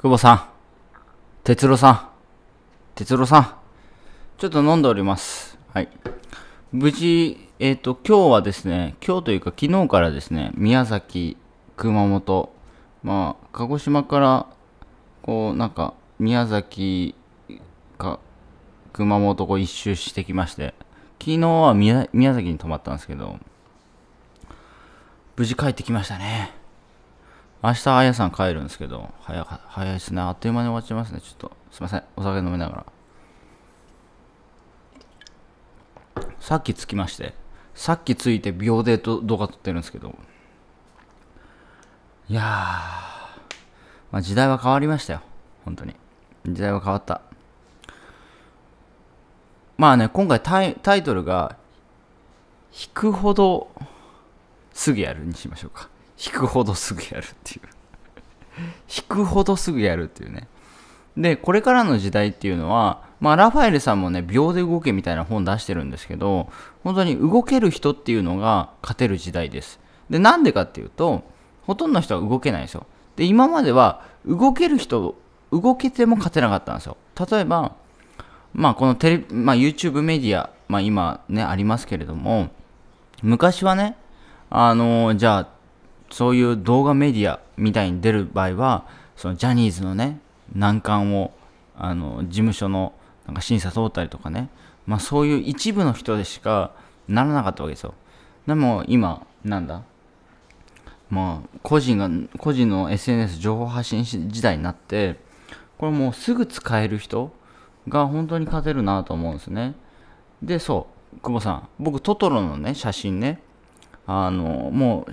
久保さん、哲郎さん、哲郎さん、ちょっと飲んでおります。はい。無事、えっ、ー、と、今日はですね、今日というか昨日からですね、宮崎、熊本、まあ、鹿児島から、こう、なんか、宮崎か、熊本を一周してきまして、昨日は宮崎に泊まったんですけど、無事帰ってきましたね。明日、あやさん帰るんですけど、早か、早いですね。あっという間に終わっちゃいますね。ちょっと、すいません。お酒飲みながら。さっき着きまして、さっき着いて秒で動画撮ってるんですけど、いやー、まあ、時代は変わりましたよ。本当に。時代は変わった。まあね、今回タイタイトルが、引くほどすぐやるにしましょうか。引くほどすぐやるっていう引くほどすぐやるっていうね。で、これからの時代っていうのは、まあ、ラファエルさんもね、秒で動けみたいな本出してるんですけど、本当に動ける人っていうのが勝てる時代です。で、なんでかっていうと、ほとんどの人は動けないんですよ。で、今までは動ける人、動けても勝てなかったんですよ。例えば、まあ、このテレ、まあ、YouTube メディア、まあ、今ね、ありますけれども、昔はね、あのー、じゃあ、そういう動画メディアみたいに出る場合はそのジャニーズのね難関をあの事務所のなんか審査通ったりとかね、まあ、そういう一部の人でしかならなかったわけですよでも今なんだまあ個人が個人の SNS 情報発信時代になってこれもうすぐ使える人が本当に勝てるなと思うんですねでそう久保さん僕トトロのね写真ねあのもう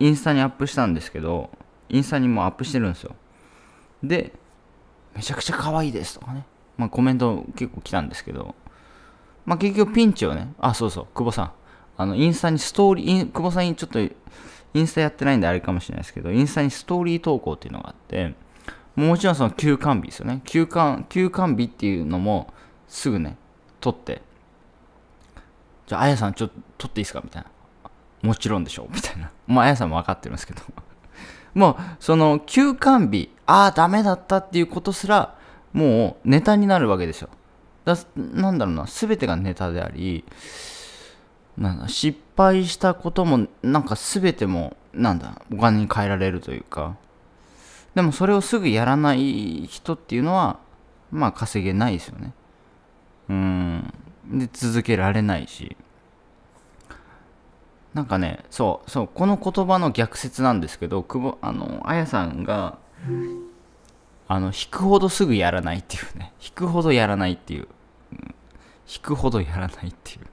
インスタにアップしたんですけど、インスタにもアップしてるんですよ。で、めちゃくちゃ可愛いですとかね。まあコメント結構来たんですけど、まあ結局ピンチをね、あ、そうそう、久保さん。あの、インスタにストーリー、久保さんにちょっと、インスタやってないんであれかもしれないですけど、インスタにストーリー投稿っていうのがあって、もちろんその休館日ですよね。休館、休館日っていうのもすぐね、撮って、じゃあ、あやさんちょっと撮っていいですかみたいな。もちろんでしょ、みたいな。まあ、あやさんも分かってるんですけど。もう、その、休館日、ああ、ダメだったっていうことすら、もう、ネタになるわけですよ。だなんだろうな、すべてがネタであり、なん失敗したことも、なんかすべても、なんだ、お金に変えられるというか。でも、それをすぐやらない人っていうのは、まあ、稼げないですよね。うん。で、続けられないし。なんかねそうそうこの言葉の逆説なんですけど久保あのあやさんがあの引くほどすぐやらないっていうね引くほどやらないっていう、うん、引くほどやらないっていう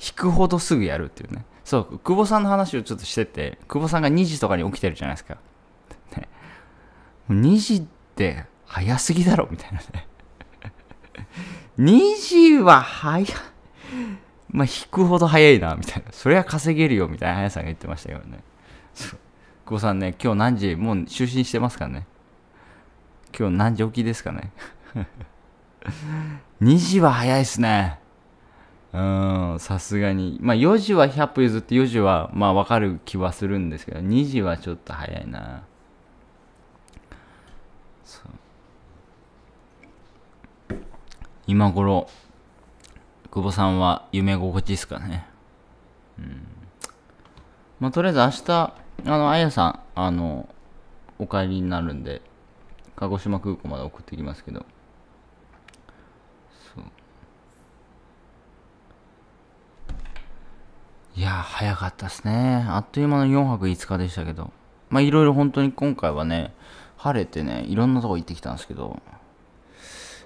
引くほどすぐやるっていうねそう久保さんの話をちょっとしてて久保さんが2時とかに起きてるじゃないですか、ね、2時って早すぎだろみたいなね2時は早いまあ、引くほど早いな、みたいな。そりゃ稼げるよ、みたいな早さが言ってましたけどね。久保さんね、今日何時、もう就寝してますかね。今日何時起きですかね。2 時は早いっすね。うん、さすがに。まあ、4時は100歩譲って4時は、まあ、わかる気はするんですけど、2時はちょっと早いな。今頃久保さんは夢心地ですかね。うん。まあ、とりあえず明日、あの、あやさん、あの、お帰りになるんで、鹿児島空港まで送ってきますけど。そう。いや早かったですね。あっという間の4泊5日でしたけど。まあ、いろいろ本当に今回はね、晴れてね、いろんなとこ行ってきたんですけど、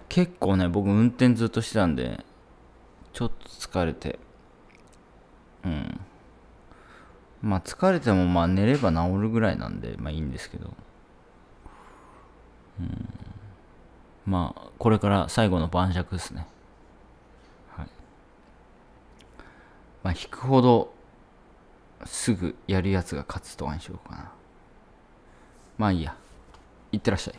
結構ね、僕運転ずっとしてたんで、ちょっと疲れて、うん。まあ疲れてもまあ寝れば治るぐらいなんで、まあいいんですけど。うん。まあ、これから最後の晩酌ですね。はい。まあ引くほどすぐやるやつが勝つとはにしようかな。まあいいや。いってらっしゃい。